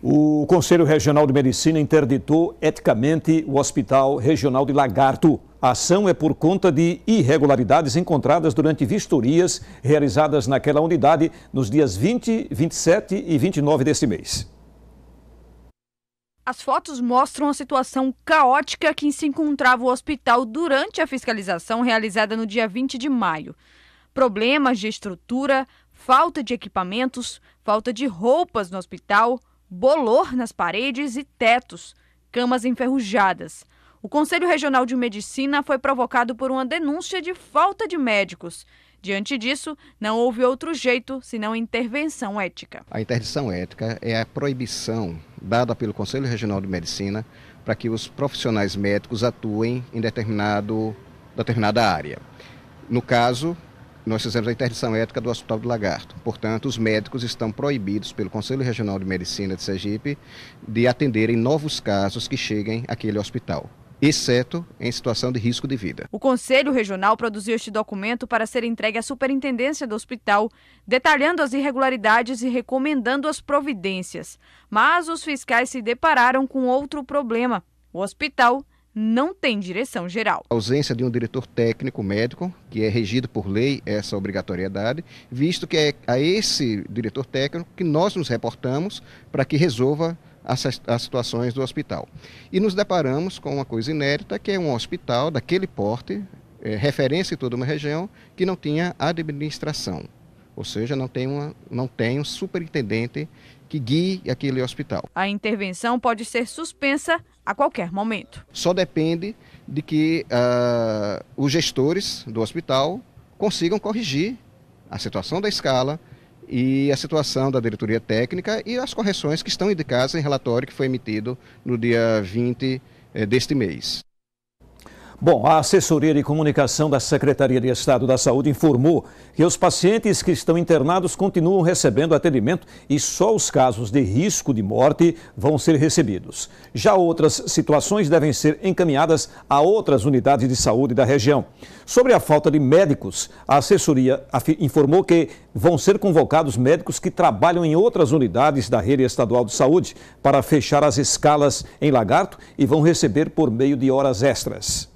O Conselho Regional de Medicina interditou eticamente o Hospital Regional de Lagarto. A ação é por conta de irregularidades encontradas durante vistorias realizadas naquela unidade nos dias 20, 27 e 29 deste mês. As fotos mostram a situação caótica que se encontrava o hospital durante a fiscalização realizada no dia 20 de maio. Problemas de estrutura, falta de equipamentos, falta de roupas no hospital, bolor nas paredes e tetos, camas enferrujadas. O Conselho Regional de Medicina foi provocado por uma denúncia de falta de médicos. Diante disso, não houve outro jeito senão intervenção ética. A interdição ética é a proibição dada pelo Conselho Regional de Medicina para que os profissionais médicos atuem em determinado, determinada área. No caso, nós fizemos a interdição ética do Hospital do Lagarto. Portanto, os médicos estão proibidos pelo Conselho Regional de Medicina de Sergipe de atenderem novos casos que cheguem àquele hospital exceto em situação de risco de vida. O Conselho Regional produziu este documento para ser entregue à Superintendência do Hospital, detalhando as irregularidades e recomendando as providências. Mas os fiscais se depararam com outro problema. O hospital não tem direção geral. A ausência de um diretor técnico médico, que é regido por lei essa obrigatoriedade, visto que é a esse diretor técnico que nós nos reportamos para que resolva as, situações do hospital. E nos deparamos com uma coisa inédita, que é um hospital daquele porte, é, referência em toda uma região, que não tinha administração. Ou seja, não tem, uma, não tem um superintendente que guie aquele hospital. A intervenção pode ser suspensa a qualquer momento. Só depende de que uh, os gestores do hospital consigam corrigir a situação da escala e a situação da diretoria técnica e as correções que estão indicadas em relatório que foi emitido no dia 20 eh, deste mês. Bom, a assessoria de comunicação da Secretaria de Estado da Saúde informou que os pacientes que estão internados continuam recebendo atendimento e só os casos de risco de morte vão ser recebidos. Já outras situações devem ser encaminhadas a outras unidades de saúde da região. Sobre a falta de médicos, a assessoria informou que vão ser convocados médicos que trabalham em outras unidades da rede estadual de saúde para fechar as escalas em Lagarto e vão receber por meio de horas extras.